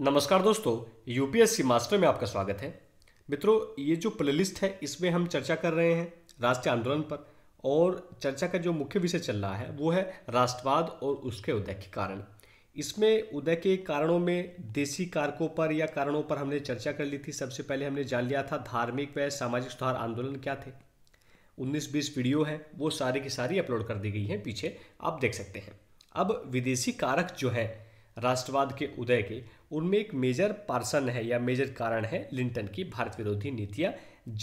नमस्कार दोस्तों UPSC master में आपका स्वागत है मित्रों ये जो प्लेलिस्ट है इसमें हम चर्चा कर रहे हैं राष्ट्रीय आंदोलन पर और चर्चा का जो मुख्य विषय चल रहा है वो है राष्ट्रवाद और उसके उदय के कारण इसमें उदय के कारणों में देसी कारकों पर या कारणों पर हमने चर्चा कर ली थी सबसे पहले हमने जान लिया था धार्मिक व सामाजिक सुधार आंदोलन क्या थे 19-20 वीडियो हैं वो सारी की सारी अपलोड कर दी गई हैं पीछे आप देख सकते हैं अब विदेशी कारक जो हैं राष्ट्रवाद के उदय के उनमें एक मेजर पार्सन है या मेजर कारण है लिंटन की भारत विरोधी नीतियाँ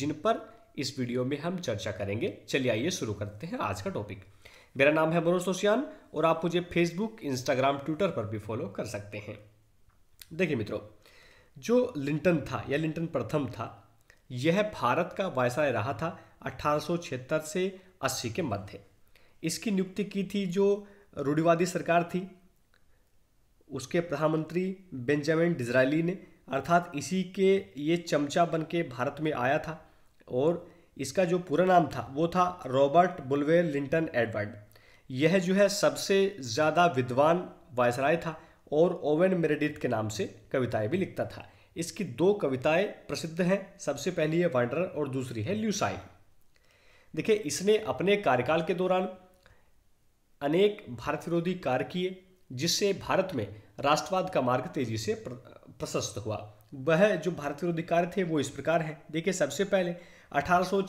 जिन पर इस वीडियो में हम चर्चा करेंगे चलिए आइए शुरू करते हैं आज का टॉपिक मेरा नाम है मनोज सोशियान और आप मुझे फेसबुक इंस्टाग्राम ट्विटर पर भी फॉलो कर सकते हैं देखिए मित्रों जो लिंटन था या लिंटन प्रथम था यह भारत का वायसराय रहा था अठारह से 80 के मध्य इसकी नियुक्ति की थी जो रूढ़िवादी सरकार थी उसके प्रधानमंत्री बेंजामिन डिजराइली ने अर्थात इसी के ये चमचा बन के भारत में आया था और इसका जो पूरा नाम था वो था रॉबर्ट बुलवेर लिंटन एडवर्ड यह जो है सबसे ज़्यादा विद्वान वायसराय था और ओवन मेरेडिथ के नाम से कविताएं भी लिखता था इसकी दो कविताएं प्रसिद्ध हैं सबसे पहली है वांडरर और दूसरी है ल्यूसाई देखिए इसने अपने कार्यकाल के दौरान अनेक भारत विरोधी कार्य किए जिससे भारत में राष्ट्रवाद का मार्ग तेजी से प्रशस्त हुआ वह जो भारत विरोधी कार्य थे वो इस प्रकार हैं देखिए सबसे पहले अठारह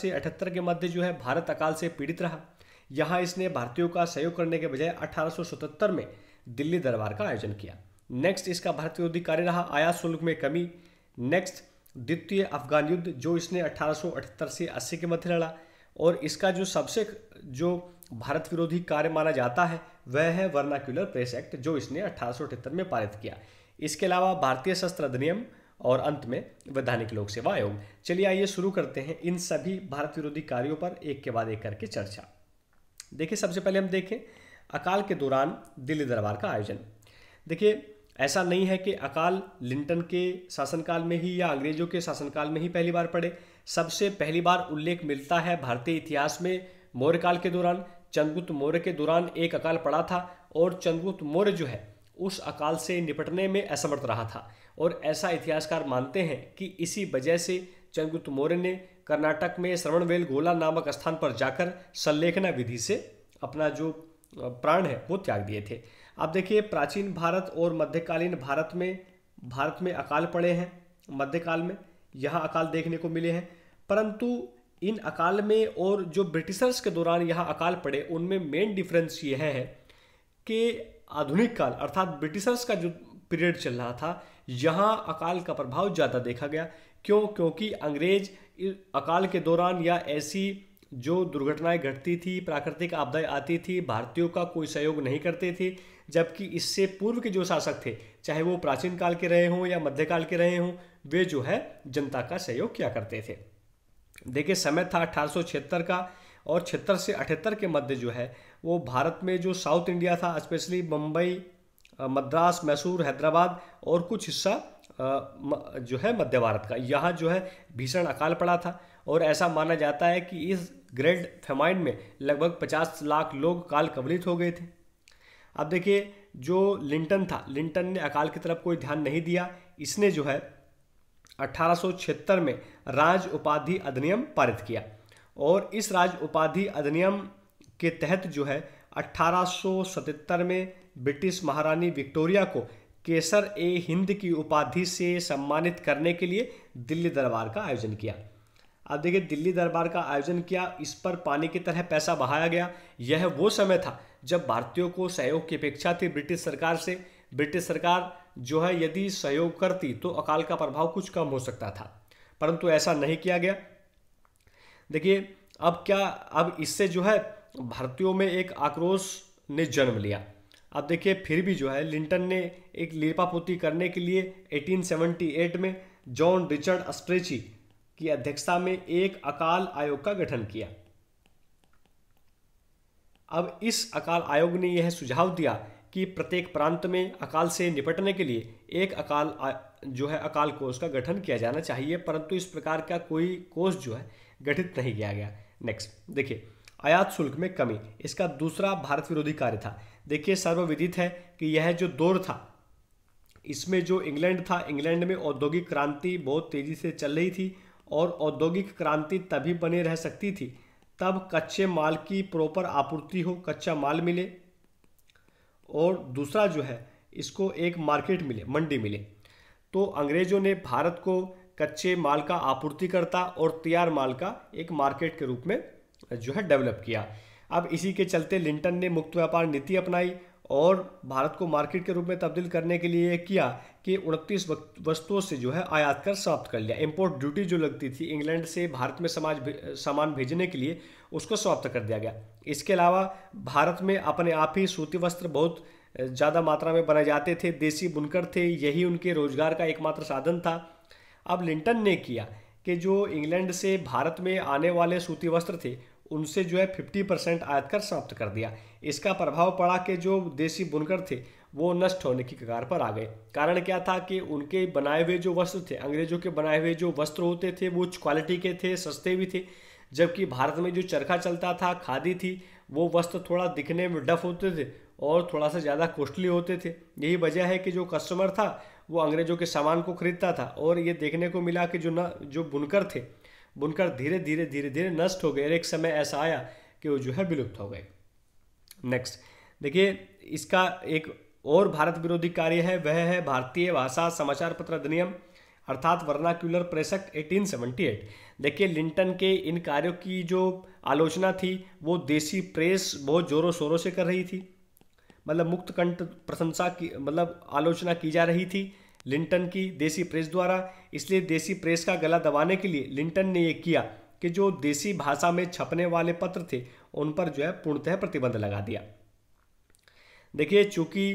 से अठहत्तर के मध्य जो है भारत अकाल से पीड़ित रहा यहाँ इसने भारतीयों का सहयोग करने के बजाय अठारह में दिल्ली दरबार का आयोजन किया नेक्स्ट इसका भारत विरोधी कार्य रहा आयात शुल्क में कमी नेक्स्ट द्वितीय अफगान युद्ध जो इसने 1878 से 80 के मध्य लड़ा और इसका जो सबसे जो भारत विरोधी कार्य माना जाता है वह है वर्नाक्यूलर प्रेस एक्ट जो इसने अठारह में पारित किया इसके अलावा भारतीय शस्त्र अधिनियम और अंत में वैधानिक लोक सेवा आयोग चलिए आइए शुरू करते हैं इन सभी भारत विरोधी कार्यों पर एक के बाद एक करके चर्चा देखिए सबसे पहले हम देखें अकाल के दौरान दिल्ली दरबार का आयोजन देखिए ऐसा नहीं है कि अकाल लिंटन के शासनकाल में ही या अंग्रेजों के शासनकाल में ही पहली बार पड़े सबसे पहली बार उल्लेख मिलता है भारतीय इतिहास में मौर्य काल के दौरान चंद्रगुप्त मौर्य के दौरान एक अकाल पड़ा था और चंद्रगुप्त मौर्य जो है उस अकाल से निपटने में असमर्थ रहा था और ऐसा इतिहासकार मानते हैं कि इसी वजह से चंद्रगुप्त मौर्य ने कर्नाटक में श्रवणवेल गोला नामक स्थान पर जाकर संलेखना विधि से अपना जो प्राण है वो त्याग दिए थे अब देखिए प्राचीन भारत और मध्यकालीन भारत में भारत में अकाल पड़े हैं मध्यकाल में यहाँ अकाल देखने को मिले हैं परंतु इन अकाल में और जो ब्रिटिशर्स के दौरान यहाँ अकाल पड़े उनमें मेन डिफरेंस यह है कि आधुनिक काल अर्थात ब्रिटिशर्स का जो पीरियड चल रहा था यहाँ अकाल का प्रभाव ज़्यादा देखा गया क्यों क्योंकि अंग्रेज अकाल के दौरान या ऐसी जो दुर्घटनाएं घटती थी प्राकृतिक आपदाएं आती थी भारतीयों का कोई सहयोग नहीं करते थे जबकि इससे पूर्व के जो शासक थे चाहे वो प्राचीन काल के रहे हों या मध्यकाल के रहे हों वे जो है जनता का सहयोग किया करते थे देखिए समय था अठारह का और छिहत्तर से अठहत्तर के मध्य जो है वो भारत में जो साउथ इंडिया था स्पेशली मुंबई मद्रास मैसूर हैदराबाद और कुछ हिस्सा जो है मध्य भारत का यहाँ जो है भीषण अकाल पड़ा था और ऐसा माना जाता है कि इस ग्रेट फेमाइन में लगभग 50 लाख लोग काल कवलित हो गए थे अब देखिए जो लिंटन था लिंटन ने अकाल की तरफ कोई ध्यान नहीं दिया इसने जो है 1876 में राज उपाधि अधिनियम पारित किया और इस राज उपाधि अधिनियम के तहत जो है 1877 में ब्रिटिश महारानी विक्टोरिया को केसर ए हिंद की उपाधि से सम्मानित करने के लिए दिल्ली दरबार का आयोजन किया अब देखिए दिल्ली दरबार का आयोजन किया इस पर पानी की तरह पैसा बहाया गया यह वो समय था जब भारतीयों को सहयोग की अपेक्षा थी ब्रिटिश सरकार से ब्रिटिश सरकार जो है यदि सहयोग करती तो अकाल का प्रभाव कुछ कम हो सकता था परंतु ऐसा नहीं किया गया देखिए अब क्या अब इससे जो है भारतीयों में एक आक्रोश ने जन्म लिया अब देखिए फिर भी जो है लिंटन ने एक लिपापोती करने के लिए 1878 में जॉन रिचर्ड अस्प्रेची की अध्यक्षता में एक अकाल आयोग का गठन किया अब इस अकाल आयोग ने यह सुझाव दिया कि प्रत्येक प्रांत में अकाल से निपटने के लिए एक अकाल जो है अकाल कोष का गठन किया जाना चाहिए परंतु इस प्रकार का कोई कोष जो है गठित नहीं किया गया नेक्स्ट देखिए आयात शुल्क में कमी इसका दूसरा भारत विरोधी कार्य था देखिए सर्वविदित है कि यह जो दौर था इसमें जो इंग्लैंड था इंग्लैंड में औद्योगिक क्रांति बहुत तेज़ी से चल रही थी और औद्योगिक क्रांति तभी बने रह सकती थी तब कच्चे माल की प्रॉपर आपूर्ति हो कच्चा माल मिले और दूसरा जो है इसको एक मार्केट मिले मंडी मिले तो अंग्रेज़ों ने भारत को कच्चे माल का आपूर्तिकर्ता और तैयार माल का एक मार्केट के रूप में जो है डेवलप किया अब इसी के चलते लिंटन ने मुक्त व्यापार नीति अपनाई और भारत को मार्केट के रूप में तब्दील करने के लिए किया कि उनतीस वस्तुओं से जो है आयात कर समाप्त कर लिया इम्पोर्ट ड्यूटी जो लगती थी इंग्लैंड से भारत में समाज सामान भेजने के लिए उसको समाप्त कर दिया गया इसके अलावा भारत में अपने आप ही सूती वस्त्र बहुत ज़्यादा मात्रा में बनाए जाते थे देसी बुनकर थे यही उनके रोजगार का एकमात्र साधन था अब लिंटन ने किया कि जो इंग्लैंड से भारत में आने वाले सूती वस्त्र थे उनसे जो है फिफ्टी परसेंट आयत कर समाप्त कर दिया इसका प्रभाव पड़ा कि जो देसी बुनकर थे वो नष्ट होने की कगार पर आ गए कारण क्या था कि उनके बनाए हुए जो वस्त्र थे अंग्रेजों के बनाए हुए जो वस्त्र होते थे वो उच्च क्वालिटी के थे सस्ते भी थे जबकि भारत में जो चरखा चलता था खादी थी वो वस्त्र थोड़ा दिखने में डफ होते थे और थोड़ा सा ज़्यादा कॉस्टली होते थे यही वजह है कि जो कस्टमर था वो अंग्रेजों के सामान को खरीदता था और ये देखने को मिला कि जो न जो बुनकर थे बुनकर धीरे धीरे धीरे धीरे नष्ट हो गए और एक समय ऐसा आया कि वो जो है विलुप्त हो गए नेक्स्ट देखिए इसका एक और भारत विरोधी कार्य है वह है भारतीय भाषा समाचार पत्र अधिनियम अर्थात वर्नाक्यूलर प्रेसक 1878 देखिए लिंटन के इन कार्यों की जो आलोचना थी वो देसी प्रेस बहुत जोरों शोरों से कर रही थी मतलब मुक्त कंठ प्रशंसा की मतलब आलोचना की जा रही थी लिंटन की देसी प्रेस द्वारा इसलिए देसी प्रेस का गला दबाने के लिए लिंटन ने यह किया कि जो देसी भाषा में छपने वाले पत्र थे उन पर जो है पूर्णतः प्रतिबंध लगा दिया देखिए चूंकि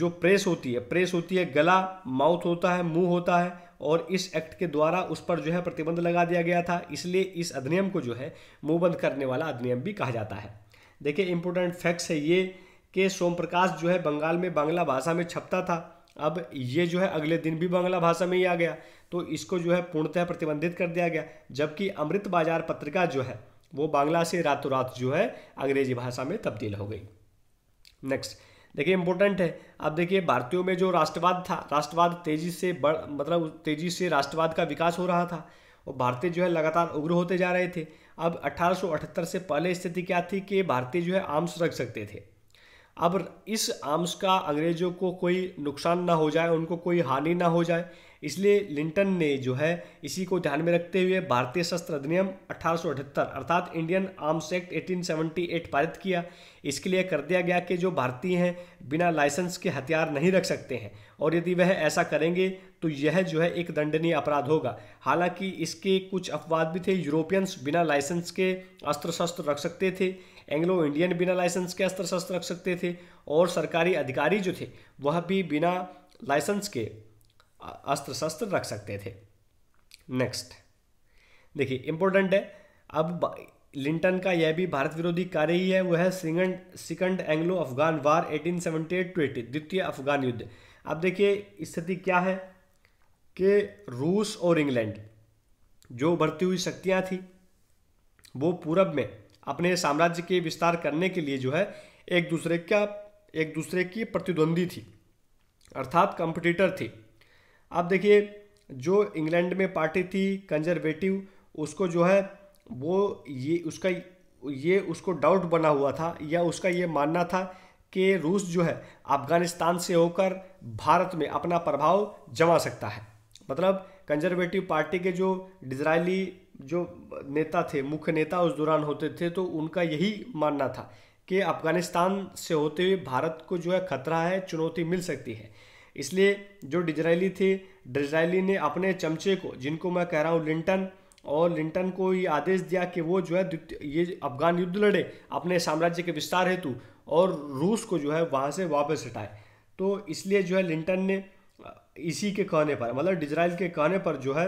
जो प्रेस होती है प्रेस होती है गला माउथ होता है मुंह होता है और इस एक्ट के द्वारा उस पर जो है प्रतिबंध लगा दिया गया था इसलिए इस अधिनियम को जो है मुंह बंद करने वाला अधिनियम भी कहा जाता है देखिए इंपॉर्टेंट फैक्ट्स है ये कि सोम प्रकाश जो है बंगाल में बांग्ला भाषा में छपता था अब ये जो है अगले दिन भी बांग्ला भाषा में ही आ गया तो इसको जो है पूर्णतः प्रतिबंधित कर दिया गया जबकि अमृत बाजार पत्रिका जो है वो बांग्ला से रातों रात जो है अंग्रेजी भाषा में तब्दील हो गई नेक्स्ट देखिए इंपॉर्टेंट है अब देखिए भारतीयों में जो राष्ट्रवाद था राष्ट्रवाद तेजी से बढ़ मतलब तेजी से राष्ट्रवाद का विकास हो रहा था और भारतीय जो है लगातार उग्र होते जा रहे थे अब 1878 से पहले स्थिति क्या थी कि भारतीय जो है आम सकते थे अब इस आर्म्स का अंग्रेज़ों को कोई नुकसान ना हो जाए उनको कोई हानि ना हो जाए इसलिए लिंटन ने जो है इसी को ध्यान में रखते हुए भारतीय शस्त्र अधिनियम अठारह अर्थात इंडियन आर्म्स एक्ट 1878 पारित किया इसके लिए कर दिया गया कि जो भारतीय हैं बिना लाइसेंस के हथियार नहीं रख सकते हैं और यदि वह ऐसा करेंगे तो यह जो है एक दंडनीय अपराध होगा हालांकि इसके कुछ अपवाद भी थे यूरोपियंस बिना लाइसेंस के अस्त्र शस्त्र रख सकते थे एंग्लो इंडियन बिना लाइसेंस के अस्त्र शस्त्र रख सकते थे और सरकारी अधिकारी जो थे वह भी बिना लाइसेंस के अस्त्र शस्त्र रख सकते थे नेक्स्ट देखिए इम्पोर्टेंट है अब लिंटन का यह भी भारत विरोधी कार्य ही है वह है second second Anglo Afghan war 1878 to eighty द्वितीय अफगान युद्ध अब देखिए स्थिति क्या है कि रूस और इंग्लैंड जो उभरती हुई शक्तियाँ थी वो पूरब में अपने साम्राज्य के विस्तार करने के लिए जो है एक दूसरे का एक दूसरे की प्रतिद्वंदी थी अर्थात कंपटीटर थी अब देखिए जो इंग्लैंड में पार्टी थी कंजर्वेटिव उसको जो है वो ये उसका ये उसको डाउट बना हुआ था या उसका ये मानना था कि रूस जो है अफगानिस्तान से होकर भारत में अपना प्रभाव जमा सकता है मतलब कंजर्वेटिव पार्टी के जो डिजराइली जो नेता थे मुख्य नेता उस दौरान होते थे तो उनका यही मानना था कि अफगानिस्तान से होते हुए भारत को जो है खतरा है चुनौती मिल सकती है इसलिए जो डिजराइली थे डिजराइली ने अपने चमचे को जिनको मैं कह रहा हूँ लिंटन और लिंटन को ये आदेश दिया कि वो जो है ये अफगान युद्ध लड़े अपने साम्राज्य के विस्तार हेतु और रूस को जो है वहाँ से वापस हटाए तो इसलिए जो है लिंटन ने इसी के कहने पर मतलब डिजराइल के कहने पर जो है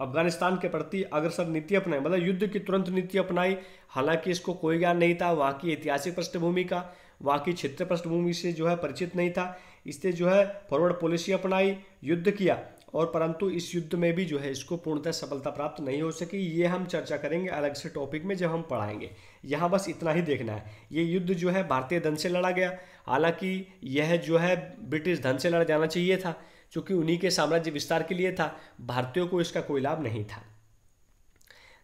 अफगानिस्तान के प्रति अग्रसर नीति अपनाई मतलब युद्ध की तुरंत नीति अपनाई हालांकि इसको कोई ज्ञान नहीं था वहाँ की ऐतिहासिक पृष्ठभूमि का वहाँ की क्षेत्र पृष्ठभूमि से जो है परिचित नहीं था इससे जो है फॉरवर्ड पॉलिसी अपनाई युद्ध किया और परंतु इस युद्ध में भी जो है इसको पूर्णतः सफलता प्राप्त नहीं हो सकी ये हम चर्चा करेंगे अलग से टॉपिक में जब हम पढ़ाएंगे यहाँ बस इतना ही देखना है ये युद्ध जो है भारतीय धन से लड़ा गया हालांकि यह जो है ब्रिटिश धन से लड़ा जाना चाहिए था चूंकि उन्हीं के साम्राज्य विस्तार के लिए था भारतीयों को इसका कोई लाभ नहीं था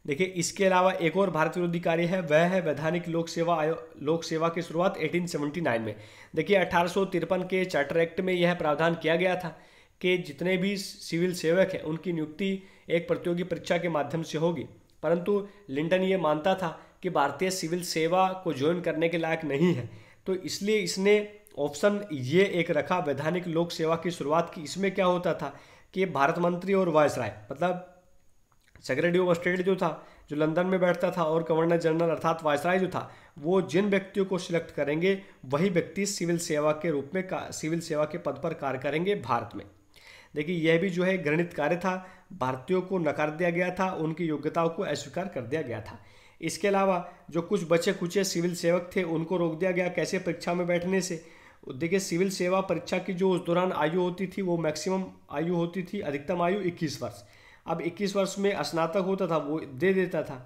देखिए इसके अलावा एक और भारत विरोधी कार्य है वह है वैधानिक लोक सेवा आयोग लोक सेवा की शुरुआत 1879 में देखिए अठारह के चार्टर एक्ट में यह प्रावधान किया गया था कि जितने भी सिविल सेवक हैं उनकी नियुक्ति एक प्रतियोगी परीक्षा के माध्यम से होगी परंतु लिंटन ये मानता था कि भारतीय सिविल सेवा को ज्वाइन करने के लायक नहीं है तो इसलिए इसने ऑप्शन ये एक रखा वैधानिक लोक सेवा की शुरुआत की इसमें क्या होता था कि भारत मंत्री और वायस राय मतलब सेक्रेटरी ऑफ स्टेट जो था जो लंदन में बैठता था और गवर्नर जनरल अर्थात वायस राय जो था वो जिन व्यक्तियों को सिलेक्ट करेंगे वही व्यक्ति सिविल सेवा के रूप में सिविल सेवा के पद पर कार्य करेंगे भारत में देखिए यह भी जो है गणित कार्य था भारतीयों को नकार दिया गया था उनकी योग्यताओं को अस्वीकार कर दिया गया था इसके अलावा जो कुछ बचे खुचे सिविल सेवक थे उनको रोक दिया गया कैसे परीक्षा में बैठने से देखिए सिविल सेवा परीक्षा की जो उस दौरान आयु होती थी वो मैक्सिमम आयु होती थी अधिकतम आयु 21 वर्ष अब 21 वर्ष में स्नातक होता था वो दे देता था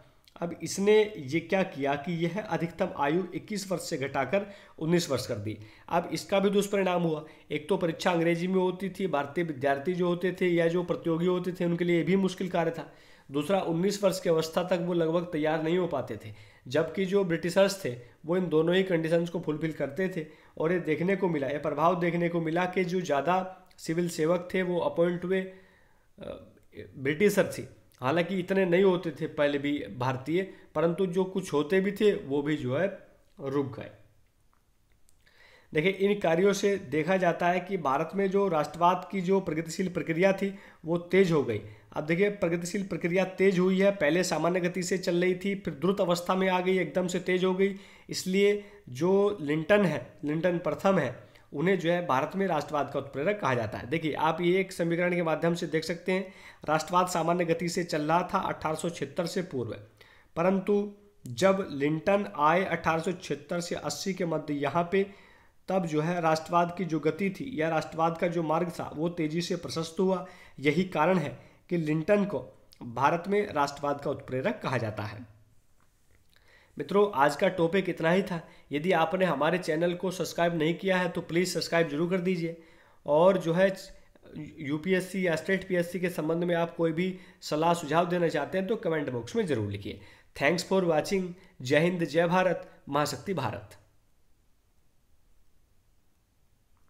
अब इसने ये क्या किया कि यह अधिकतम आयु 21 वर्ष से घटाकर 19 वर्ष कर दी अब इसका भी दुष्परिणाम हुआ एक तो परीक्षा अंग्रेजी में होती थी भारतीय विद्यार्थी जो होते थे या जो प्रतियोगी होते थे उनके लिए भी मुश्किल कार्य था दूसरा 19 वर्ष की अवस्था तक वो लगभग तैयार नहीं हो पाते थे जबकि जो ब्रिटिशर्स थे वो इन दोनों ही कंडीशंस को फुलफिल करते थे और ये देखने को मिला ये प्रभाव देखने को मिला कि जो ज़्यादा सिविल सेवक थे वो अपॉइंट हुए ब्रिटिशर थी हालांकि इतने नहीं होते थे पहले भी भारतीय परंतु जो कुछ होते भी थे वो भी जो है रुक गए देखिए इन कार्यों से देखा जाता है कि भारत में जो राष्ट्रवाद की जो प्रगतिशील प्रक्रिया थी वो तेज हो गई अब देखिए प्रगतिशील प्रक्रिया तेज हुई है पहले सामान्य गति से चल रही थी फिर द्रुत अवस्था में आ गई एकदम से तेज हो गई इसलिए जो लिंटन है लिंटन प्रथम है उन्हें जो है भारत में राष्ट्रवाद का उत्प्रेरक कहा जाता है देखिए आप ये एक समीकरण के माध्यम से देख सकते हैं राष्ट्रवाद सामान्य गति से चल रहा था अठारह से पूर्व परंतु जब लिंटन आए अठारह से 80 के मध्य यहाँ पे तब जो है राष्ट्रवाद की जो गति थी या राष्ट्रवाद का जो मार्ग था वो तेजी से प्रशस्त हुआ यही कारण है कि लिंटन को भारत में राष्ट्रवाद का उत्प्रेरक कहा जाता है मित्रों आज का टॉपिक इतना ही था यदि आपने हमारे चैनल को सब्सक्राइब नहीं किया है तो प्लीज़ सब्सक्राइब जरूर कर दीजिए और जो है यूपीएससी या स्टेट पीएससी के संबंध में आप कोई भी सलाह सुझाव देना चाहते हैं तो कमेंट बॉक्स में ज़रूर लिखिए थैंक्स फॉर वॉचिंग जय हिंद जय भारत महाशक्ति भारत